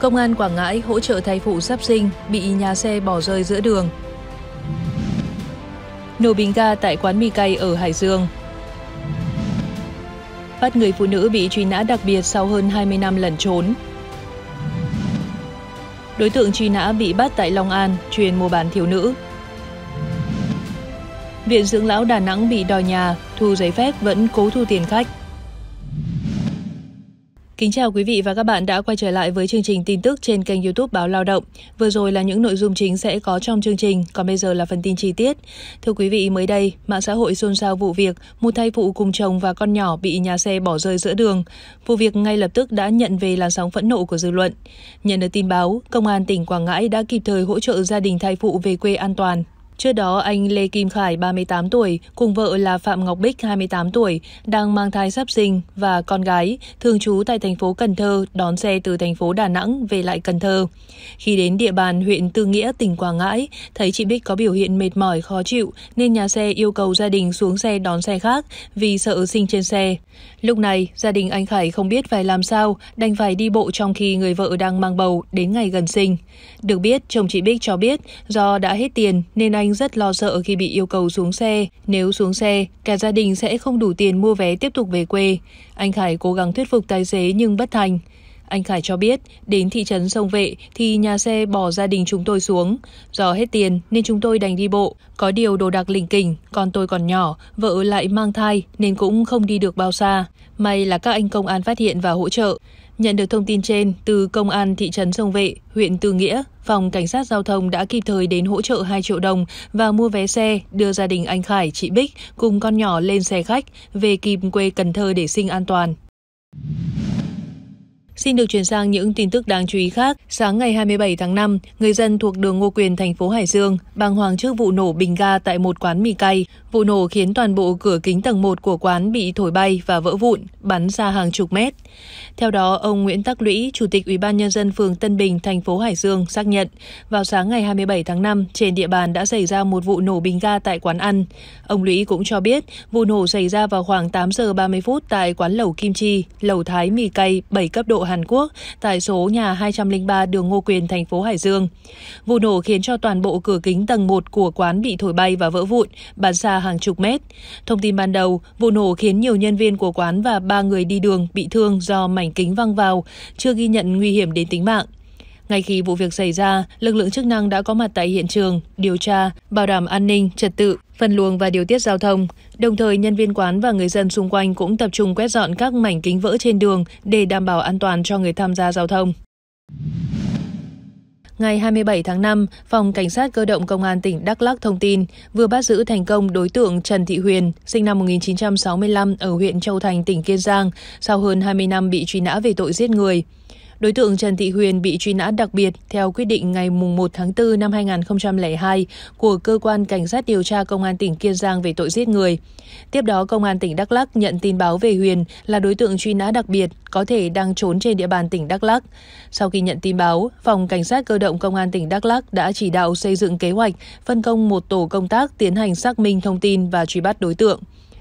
Công an Quảng Ngãi hỗ trợ thai phụ sắp sinh bị nhà xe bỏ rơi giữa đường. Nổ bình ga tại quán mì cay ở Hải Dương. Bắt người phụ nữ bị truy nã đặc biệt sau hơn 20 năm lẩn trốn. Đối tượng truy nã bị bắt tại Long An, truyền mua bán thiếu nữ. Viện dưỡng lão Đà Nẵng bị đòi nhà, thu giấy phép vẫn cố thu tiền khách. Kính chào quý vị và các bạn đã quay trở lại với chương trình tin tức trên kênh YouTube Báo Lao động. Vừa rồi là những nội dung chính sẽ có trong chương trình, còn bây giờ là phần tin chi tiết. Thưa quý vị, mới đây, mạng xã hội xôn xao vụ việc một thai phụ cùng chồng và con nhỏ bị nhà xe bỏ rơi giữa đường. Vụ việc ngay lập tức đã nhận về làn sóng phẫn nộ của dư luận. Nhận được tin báo, công an tỉnh Quảng Ngãi đã kịp thời hỗ trợ gia đình thai phụ về quê an toàn Trước đó, anh Lê Kim Khải, 38 tuổi, cùng vợ là Phạm Ngọc Bích, 28 tuổi, đang mang thai sắp sinh và con gái, thường trú tại thành phố Cần Thơ, đón xe từ thành phố Đà Nẵng về lại Cần Thơ. Khi đến địa bàn huyện Tư Nghĩa, tỉnh Quảng Ngãi, thấy chị Bích có biểu hiện mệt mỏi, khó chịu, nên nhà xe yêu cầu gia đình xuống xe đón xe khác vì sợ sinh trên xe. Lúc này, gia đình anh Khải không biết phải làm sao, đành phải đi bộ trong khi người vợ đang mang bầu đến ngày gần sinh. Được biết, chồng chị Bích cho biết do đã hết tiền nên anh anh rất lo sợ khi bị yêu cầu xuống xe. Nếu xuống xe, cả gia đình sẽ không đủ tiền mua vé tiếp tục về quê. Anh Khải cố gắng thuyết phục tài xế nhưng bất thành. Anh Khải cho biết, đến thị trấn Sông Vệ thì nhà xe bỏ gia đình chúng tôi xuống. Do hết tiền nên chúng tôi đành đi bộ. Có điều đồ đạc lỉnh kỉnh, con tôi còn nhỏ, vợ lại mang thai nên cũng không đi được bao xa. May là các anh công an phát hiện và hỗ trợ. Nhận được thông tin trên, từ Công an thị trấn Sông Vệ, huyện tư Nghĩa, phòng cảnh sát giao thông đã kịp thời đến hỗ trợ 2 triệu đồng và mua vé xe đưa gia đình anh Khải, chị Bích cùng con nhỏ lên xe khách về kịp quê Cần Thơ để sinh an toàn. Xin được chuyển sang những tin tức đáng chú ý khác. Sáng ngày 27 tháng 5, người dân thuộc đường Ngô Quyền, thành phố Hải Dương bàng hoàng trước vụ nổ bình ga tại một quán mì cay. Vụ nổ khiến toàn bộ cửa kính tầng 1 của quán bị thổi bay và vỡ vụn, bắn ra hàng chục mét. Theo đó, ông Nguyễn Tắc Lũy, Chủ tịch Ủy ban nhân dân phường Tân Bình, thành phố Hải Dương xác nhận, vào sáng ngày 27 tháng 5, trên địa bàn đã xảy ra một vụ nổ bình ga tại quán ăn. Ông Lũy cũng cho biết, vụ nổ xảy ra vào khoảng 8 giờ 30 phút tại quán lẩu Kim Chi, lẩu Thái mì cay 7 cấp độ Hàn Quốc tại số nhà 203 đường Ngô Quyền, thành phố Hải Dương. Vụ nổ khiến cho toàn bộ cửa kính tầng 1 của quán bị thổi bay và vỡ vụn, bắn xa hàng chục mét. Thông tin ban đầu, vụ nổ khiến nhiều nhân viên của quán và ba người đi đường bị thương do mảnh kính văng vào, chưa ghi nhận nguy hiểm đến tính mạng. Ngay khi vụ việc xảy ra, lực lượng chức năng đã có mặt tại hiện trường, điều tra, bảo đảm an ninh, trật tự, phân luồng và điều tiết giao thông. Đồng thời, nhân viên quán và người dân xung quanh cũng tập trung quét dọn các mảnh kính vỡ trên đường để đảm bảo an toàn cho người tham gia giao thông. Ngày 27 tháng 5, Phòng Cảnh sát Cơ động Công an tỉnh Đắk Lắc thông tin vừa bắt giữ thành công đối tượng Trần Thị Huyền, sinh năm 1965 ở huyện Châu Thành, tỉnh Kiên Giang, sau hơn 20 năm bị truy nã về tội giết người. Đối tượng Trần Thị Huyền bị truy nã đặc biệt theo quyết định ngày 1 tháng 4 năm 2002 của Cơ quan Cảnh sát điều tra Công an tỉnh Kiên Giang về tội giết người. Tiếp đó, Công an tỉnh Đắk Lắc nhận tin báo về Huyền là đối tượng truy nã đặc biệt, có thể đang trốn trên địa bàn tỉnh Đắk Lắc. Sau khi nhận tin báo, Phòng Cảnh sát cơ động Công an tỉnh Đắk Lắc đã chỉ đạo xây dựng kế hoạch, phân công một tổ công tác tiến hành xác minh thông tin và truy bắt đối tượng.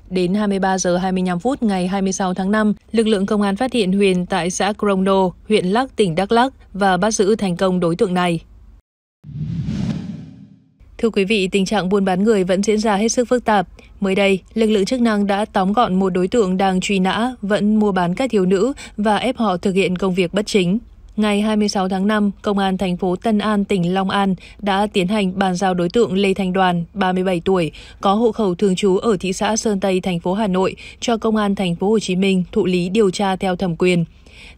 Đến 23 giờ 25 phút ngày 26 tháng 5, lực lượng công an phát hiện Huyền tại xã Crongdo, huyện Lắc, tỉnh Đắk Lắc và bắt giữ thành công đối tượng này. Thưa quý vị, tình trạng buôn bán người vẫn diễn ra hết sức phức tạp. Mới đây, lực lượng chức năng đã tóm gọn một đối tượng đang truy nã, vẫn mua bán các thiếu nữ và ép họ thực hiện công việc bất chính. Ngày 26 tháng 5, Công an thành phố Tân An, tỉnh Long An đã tiến hành bàn giao đối tượng Lê Thanh Đoàn, 37 tuổi, có hộ khẩu thường trú ở thị xã Sơn Tây, thành phố Hà Nội cho Công an thành phố Hồ Chí Minh thụ lý điều tra theo thẩm quyền.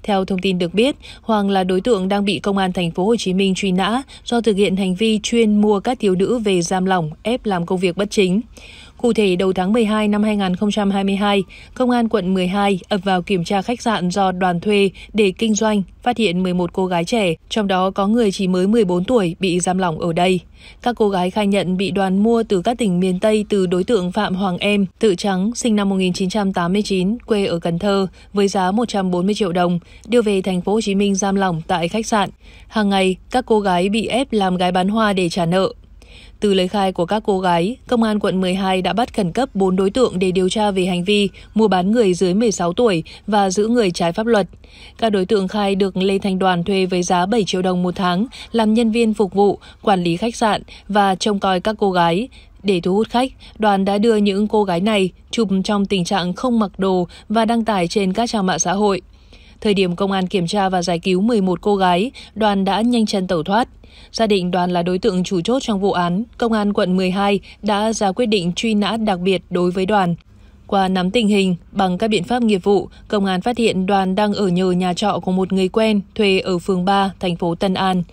Theo thông tin được biết, Hoàng là đối tượng đang bị công an thành phố Hồ Chí Minh truy nã do thực hiện hành vi chuyên mua các thiếu nữ về giam lỏng, ép làm công việc bất chính. Cụ thể, đầu tháng 12 năm 2022, Công an quận 12 ập vào kiểm tra khách sạn do đoàn thuê để kinh doanh, phát hiện 11 cô gái trẻ, trong đó có người chỉ mới 14 tuổi bị giam lỏng ở đây. Các cô gái khai nhận bị đoàn mua từ các tỉnh miền Tây từ đối tượng Phạm Hoàng Em, tự trắng, sinh năm 1989, quê ở Cần Thơ, với giá 140 triệu đồng, đưa về thành phố Hồ Chí Minh giam lỏng tại khách sạn. Hàng ngày, các cô gái bị ép làm gái bán hoa để trả nợ. Từ lời khai của các cô gái, Công an quận 12 đã bắt khẩn cấp 4 đối tượng để điều tra về hành vi mua bán người dưới 16 tuổi và giữ người trái pháp luật. Các đối tượng khai được Lê thành Đoàn thuê với giá 7 triệu đồng một tháng làm nhân viên phục vụ, quản lý khách sạn và trông coi các cô gái. Để thu hút khách, đoàn đã đưa những cô gái này chụp trong tình trạng không mặc đồ và đăng tải trên các trang mạng xã hội. Thời điểm công an kiểm tra và giải cứu 11 cô gái, đoàn đã nhanh chân tẩu thoát. Gia đình đoàn là đối tượng chủ chốt trong vụ án, công an quận 12 đã ra quyết định truy nã đặc biệt đối với đoàn. Qua nắm tình hình, bằng các biện pháp nghiệp vụ, công an phát hiện đoàn đang ở nhờ nhà trọ của một người quen thuê ở phường 3, thành phố Tân An.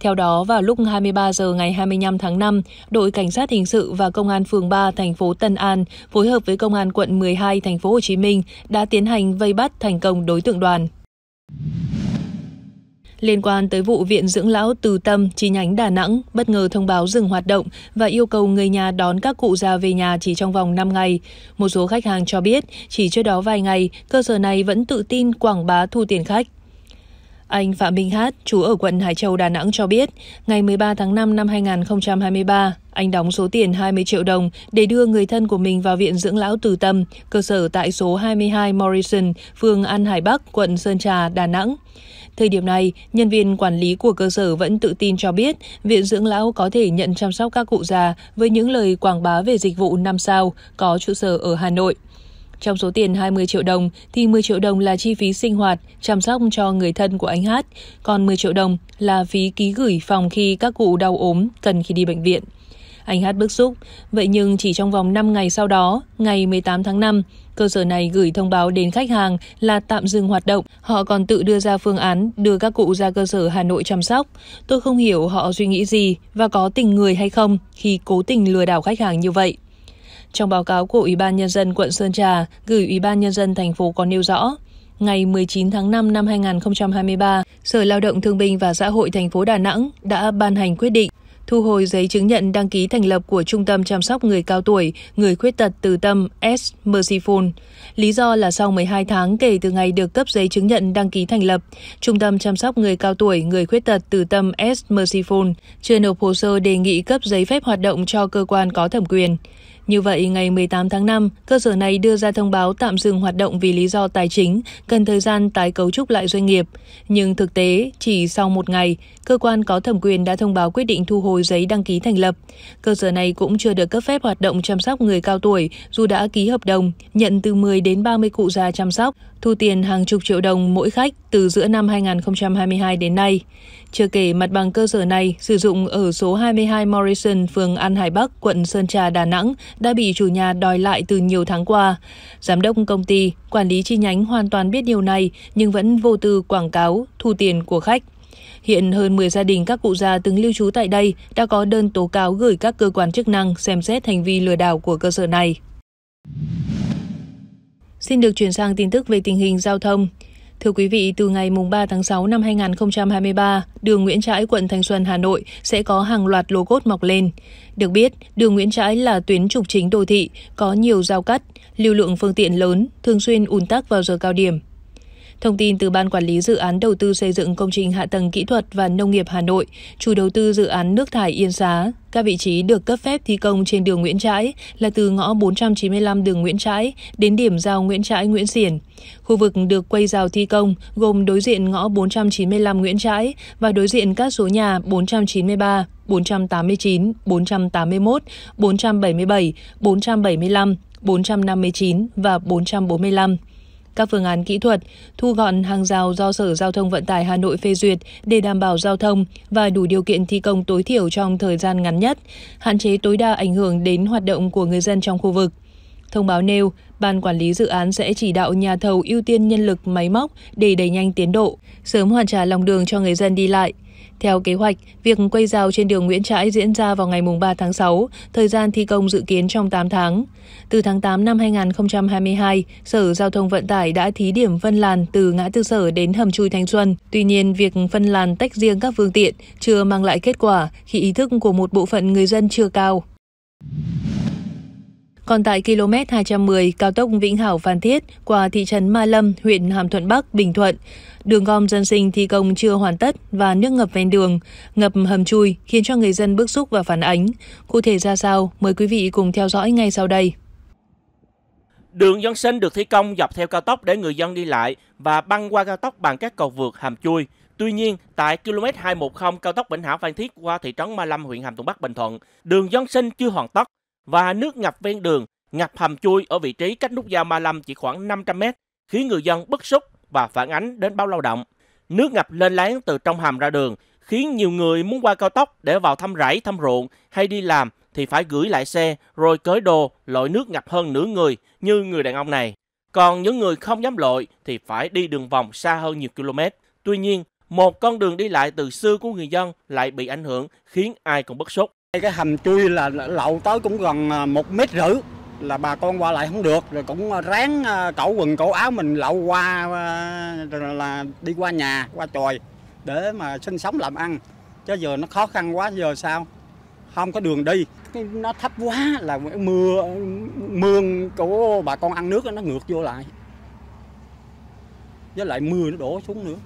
Theo đó, vào lúc 23 giờ ngày 25 tháng 5, đội cảnh sát hình sự và công an phường 3 thành phố Tân An phối hợp với công an quận 12 thành phố Hồ Chí Minh đã tiến hành vây bắt thành công đối tượng đoàn. Liên quan tới vụ Viện Dưỡng Lão Từ Tâm, chi nhánh Đà Nẵng, bất ngờ thông báo dừng hoạt động và yêu cầu người nhà đón các cụ già về nhà chỉ trong vòng 5 ngày. Một số khách hàng cho biết, chỉ trước đó vài ngày, cơ sở này vẫn tự tin quảng bá thu tiền khách. Anh Phạm Minh Hát, chú ở quận Hải Châu, Đà Nẵng cho biết, ngày 13 tháng 5 năm 2023, anh đóng số tiền 20 triệu đồng để đưa người thân của mình vào Viện Dưỡng Lão Từ Tâm, cơ sở tại số 22 Morrison, phường An Hải Bắc, quận Sơn Trà, Đà Nẵng. Thời điểm này, nhân viên quản lý của cơ sở vẫn tự tin cho biết viện dưỡng lão có thể nhận chăm sóc các cụ già với những lời quảng bá về dịch vụ 5 sao có trụ sở ở Hà Nội. Trong số tiền 20 triệu đồng thì 10 triệu đồng là chi phí sinh hoạt, chăm sóc cho người thân của anh Hát, còn 10 triệu đồng là phí ký gửi phòng khi các cụ đau ốm cần khi đi bệnh viện. Anh Hát bức xúc, vậy nhưng chỉ trong vòng 5 ngày sau đó, ngày 18 tháng 5, Cơ sở này gửi thông báo đến khách hàng là tạm dừng hoạt động. Họ còn tự đưa ra phương án đưa các cụ ra cơ sở Hà Nội chăm sóc. Tôi không hiểu họ suy nghĩ gì và có tình người hay không khi cố tình lừa đảo khách hàng như vậy. Trong báo cáo của Ủy ban Nhân dân quận Sơn Trà gửi Ủy ban Nhân dân thành phố có nêu rõ, ngày 19 tháng 5 năm 2023, Sở Lao động Thương binh và Xã hội thành phố Đà Nẵng đã ban hành quyết định thu hồi giấy chứng nhận đăng ký thành lập của Trung tâm chăm sóc người cao tuổi, người khuyết tật từ tâm S Mercyful. Lý do là sau 12 tháng kể từ ngày được cấp giấy chứng nhận đăng ký thành lập, Trung tâm chăm sóc người cao tuổi, người khuyết tật từ tâm S Mercyful chưa nộp hồ sơ đề nghị cấp giấy phép hoạt động cho cơ quan có thẩm quyền. Như vậy, ngày 18 tháng 5, cơ sở này đưa ra thông báo tạm dừng hoạt động vì lý do tài chính, cần thời gian tái cấu trúc lại doanh nghiệp. Nhưng thực tế, chỉ sau một ngày, cơ quan có thẩm quyền đã thông báo quyết định thu hồi giấy đăng ký thành lập. Cơ sở này cũng chưa được cấp phép hoạt động chăm sóc người cao tuổi, dù đã ký hợp đồng, nhận từ 10 đến 30 cụ già chăm sóc thu tiền hàng chục triệu đồng mỗi khách từ giữa năm 2022 đến nay. Chưa kể mặt bằng cơ sở này sử dụng ở số 22 Morrison, phường An Hải Bắc, quận Sơn Trà, Đà Nẵng đã bị chủ nhà đòi lại từ nhiều tháng qua. Giám đốc công ty, quản lý chi nhánh hoàn toàn biết điều này nhưng vẫn vô tư quảng cáo, thu tiền của khách. Hiện hơn 10 gia đình các cụ già từng lưu trú tại đây đã có đơn tố cáo gửi các cơ quan chức năng xem xét hành vi lừa đảo của cơ sở này. Xin được chuyển sang tin tức về tình hình giao thông. Thưa quý vị, từ ngày 3 tháng 6 năm 2023, đường Nguyễn Trãi, quận Thanh Xuân, Hà Nội sẽ có hàng loạt lô cốt mọc lên. Được biết, đường Nguyễn Trãi là tuyến trục chính đô thị, có nhiều giao cắt, lưu lượng phương tiện lớn, thường xuyên ùn tắc vào giờ cao điểm, Thông tin từ Ban Quản lý Dự án Đầu tư xây dựng công trình hạ tầng kỹ thuật và nông nghiệp Hà Nội, chủ đầu tư dự án nước thải Yên Xá, các vị trí được cấp phép thi công trên đường Nguyễn Trãi là từ ngõ 495 đường Nguyễn Trãi đến điểm giao Nguyễn Trãi Nguyễn Xiển. Khu vực được quay rào thi công gồm đối diện ngõ 495 Nguyễn Trãi và đối diện các số nhà 493, 489, 481, 477, 475, 459 và 445 các phương án kỹ thuật, thu gọn hàng rào do Sở Giao thông Vận tải Hà Nội phê duyệt để đảm bảo giao thông và đủ điều kiện thi công tối thiểu trong thời gian ngắn nhất, hạn chế tối đa ảnh hưởng đến hoạt động của người dân trong khu vực. Thông báo nêu, Ban Quản lý dự án sẽ chỉ đạo nhà thầu ưu tiên nhân lực máy móc để đẩy nhanh tiến độ, sớm hoàn trả lòng đường cho người dân đi lại, theo kế hoạch, việc quay rào trên đường Nguyễn Trãi diễn ra vào ngày 3 tháng 6, thời gian thi công dự kiến trong 8 tháng. Từ tháng 8 năm 2022, Sở Giao thông Vận tải đã thí điểm phân làn từ ngã tư sở đến hầm chui Thanh Xuân. Tuy nhiên, việc phân làn tách riêng các phương tiện chưa mang lại kết quả khi ý thức của một bộ phận người dân chưa cao. Còn tại km 210 cao tốc Vĩnh Hảo Phan Thiết qua thị trấn Ma Lâm, huyện Hàm Thuận Bắc, Bình Thuận, đường gom dân sinh thi công chưa hoàn tất và nước ngập ven đường, ngập hầm chui khiến cho người dân bức xúc và phản ánh. Cụ thể ra sao, mời quý vị cùng theo dõi ngay sau đây. Đường dân sinh được thi công dọc theo cao tốc để người dân đi lại và băng qua cao tốc bằng các cầu vượt hàm chui. Tuy nhiên, tại km 210 cao tốc Vĩnh Hảo Phan Thiết qua thị trấn Ma Lâm, huyện Hàm Thuận Bắc, Bình Thuận, đường dân sinh chưa hoàn tất và nước ngập ven đường, ngập hầm chui ở vị trí cách nút giao Ma Lâm chỉ khoảng 500 mét, khiến người dân bức xúc và phản ánh đến báo lao động. Nước ngập lên láng từ trong hầm ra đường, khiến nhiều người muốn qua cao tốc để vào thăm rẫy, thăm ruộng hay đi làm thì phải gửi lại xe rồi cởi đồ lội nước ngập hơn nửa người như người đàn ông này. Còn những người không dám lội thì phải đi đường vòng xa hơn nhiều km. Tuy nhiên, một con đường đi lại từ xưa của người dân lại bị ảnh hưởng khiến ai cũng bức xúc. Cái hầm chui là lậu tới cũng gần à, một mét rưỡi là bà con qua lại không được rồi cũng à, ráng à, cẩu quần cẩu áo mình lậu qua là đi qua nhà qua tròi để mà sinh sống làm ăn chứ giờ nó khó khăn quá giờ sao không có đường đi nó thấp quá là mưa mương của bà con ăn nước nó ngược vô lại với lại mưa nó đổ xuống nữa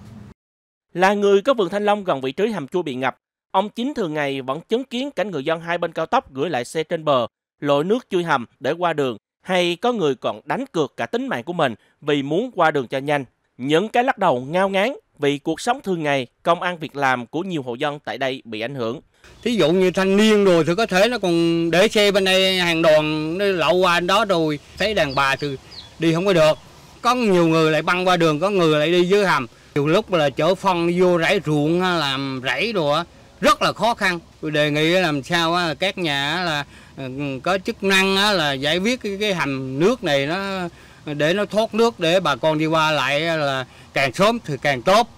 là người có vườn thanh long gần vị trí hầm chua bị ngập Ông Chính thường ngày vẫn chứng kiến cảnh người dân hai bên cao tốc gửi lại xe trên bờ, lội nước chui hầm để qua đường, hay có người còn đánh cược cả tính mạng của mình vì muốn qua đường cho nhanh. Những cái lắc đầu ngao ngán vì cuộc sống thường ngày, công an việc làm của nhiều hộ dân tại đây bị ảnh hưởng. Thí dụ như thanh niên rồi thì có thể nó còn để xe bên đây hàng đoàn nó lậu qua đó rồi, thấy đàn bà thì đi không có được. Có nhiều người lại băng qua đường, có người lại đi dưới hầm. Nhiều lúc là chở phân vô rẫy ruộng làm rẫy đồ á, rất là khó khăn tôi đề nghị làm sao các nhà là ừ, có chức năng là giải quyết cái, cái hầm nước này nó để nó thoát nước để bà con đi qua lại là càng sớm thì càng tốt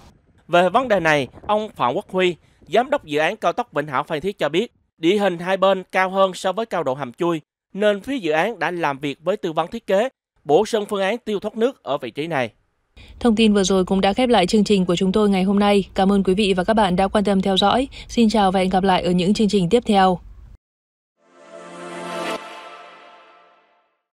về vấn đề này ông Phạm Quốc Huy giám đốc dự án cao tốc Vĩnh Hảo Phan Thiết cho biết địa hình hai bên cao hơn so với cao độ hầm chui nên phía dự án đã làm việc với tư vấn thiết kế bổ sung phương án tiêu thoát nước ở vị trí này Thông tin vừa rồi cũng đã khép lại chương trình của chúng tôi ngày hôm nay. Cảm ơn quý vị và các bạn đã quan tâm theo dõi. Xin chào và hẹn gặp lại ở những chương trình tiếp theo.